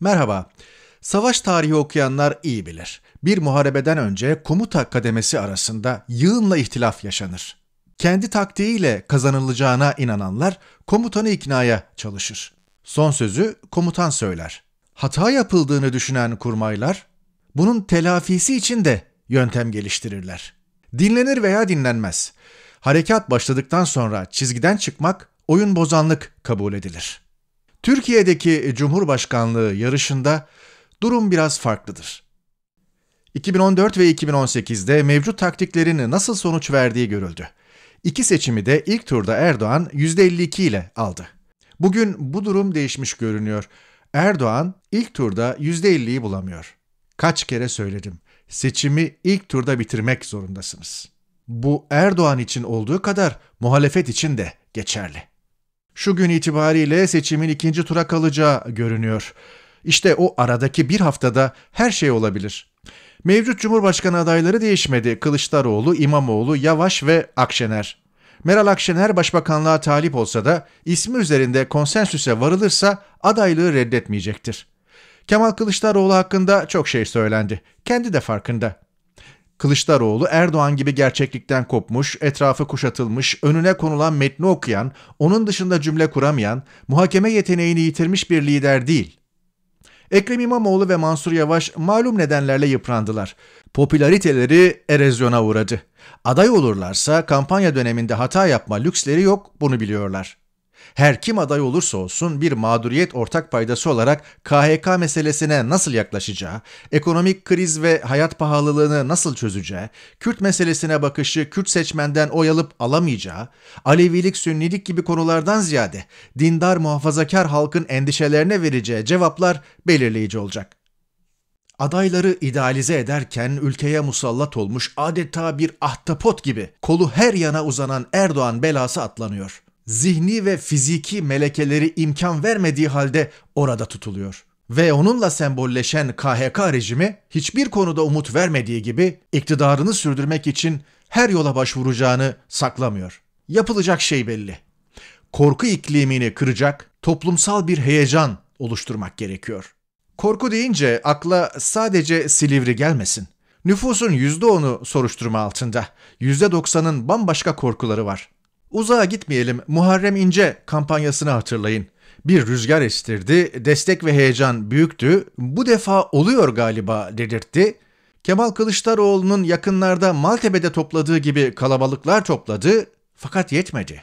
Merhaba. Savaş tarihi okuyanlar iyi bilir. Bir muharebeden önce komuta kademesi arasında yığınla ihtilaf yaşanır. Kendi taktiğiyle kazanılacağına inananlar komutanı iknaya çalışır. Son sözü komutan söyler. Hata yapıldığını düşünen kurmaylar bunun telafisi için de yöntem geliştirirler. Dinlenir veya dinlenmez. Harekat başladıktan sonra çizgiden çıkmak oyun bozanlık kabul edilir.'' Türkiye'deki Cumhurbaşkanlığı yarışında durum biraz farklıdır. 2014 ve 2018'de mevcut taktiklerin nasıl sonuç verdiği görüldü. İki seçimi de ilk turda Erdoğan %52 ile aldı. Bugün bu durum değişmiş görünüyor. Erdoğan ilk turda %50'yi bulamıyor. Kaç kere söyledim. Seçimi ilk turda bitirmek zorundasınız. Bu Erdoğan için olduğu kadar muhalefet için de geçerli şu gün itibariyle seçimin ikinci tura kalacağı görünüyor. İşte o aradaki bir haftada her şey olabilir. Mevcut Cumhurbaşkanı adayları değişmedi. Kılıçdaroğlu, İmamoğlu, Yavaş ve Akşener. Meral Akşener başbakanlığa talip olsa da ismi üzerinde konsensüse varılırsa adaylığı reddetmeyecektir. Kemal Kılıçdaroğlu hakkında çok şey söylendi. Kendi de farkında. Kılıçdaroğlu Erdoğan gibi gerçeklikten kopmuş, etrafı kuşatılmış, önüne konulan metni okuyan, onun dışında cümle kuramayan, muhakeme yeteneğini yitirmiş bir lider değil. Ekrem İmamoğlu ve Mansur Yavaş malum nedenlerle yıprandılar. Popülariteleri erozyona uğradı. Aday olurlarsa kampanya döneminde hata yapma lüksleri yok, bunu biliyorlar her kim aday olursa olsun bir mağduriyet ortak paydası olarak KHK meselesine nasıl yaklaşacağı, ekonomik kriz ve hayat pahalılığını nasıl çözeceği, Kürt meselesine bakışı Kürt seçmenden oy alıp alamayacağı, Alevilik, Sünnilik gibi konulardan ziyade dindar muhafazakar halkın endişelerine vereceği cevaplar belirleyici olacak. Adayları idealize ederken ülkeye musallat olmuş adeta bir ahtapot gibi kolu her yana uzanan Erdoğan belası atlanıyor zihni ve fiziki melekeleri imkan vermediği halde orada tutuluyor. Ve onunla sembolleşen KHK rejimi hiçbir konuda umut vermediği gibi iktidarını sürdürmek için her yola başvuracağını saklamıyor. Yapılacak şey belli. Korku iklimini kıracak toplumsal bir heyecan oluşturmak gerekiyor. Korku deyince akla sadece Silivri gelmesin. Nüfusun %10'u soruşturma altında. %90'ın bambaşka korkuları var. Uzağa gitmeyelim, Muharrem İnce kampanyasını hatırlayın. Bir rüzgar estirdi, destek ve heyecan büyüktü, bu defa oluyor galiba dedirtti. Kemal Kılıçdaroğlu'nun yakınlarda Maltepe'de topladığı gibi kalabalıklar topladı fakat yetmedi.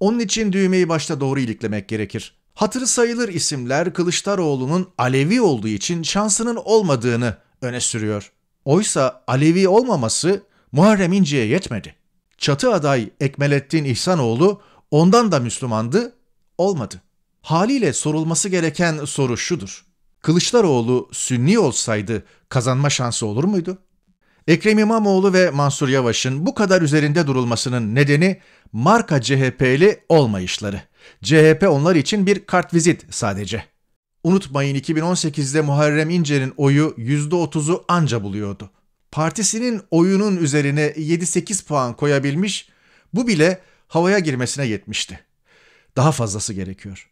Onun için düğmeyi başta doğru iliklemek gerekir. Hatırı sayılır isimler Kılıçdaroğlu'nun Alevi olduğu için şansının olmadığını öne sürüyor. Oysa Alevi olmaması Muharrem İnce'ye yetmedi çatı aday Ekmelettin İhsanoğlu ondan da Müslümandı, olmadı. Haliyle sorulması gereken soru şudur. Kılıçdaroğlu sünni olsaydı kazanma şansı olur muydu? Ekrem İmamoğlu ve Mansur Yavaş'ın bu kadar üzerinde durulmasının nedeni marka CHP'li olmayışları. CHP onlar için bir kartvizit sadece. Unutmayın 2018'de Muharrem İnce'nin oyu %30'u anca buluyordu partisinin oyunun üzerine 7-8 puan koyabilmiş, bu bile havaya girmesine yetmişti. Daha fazlası gerekiyor.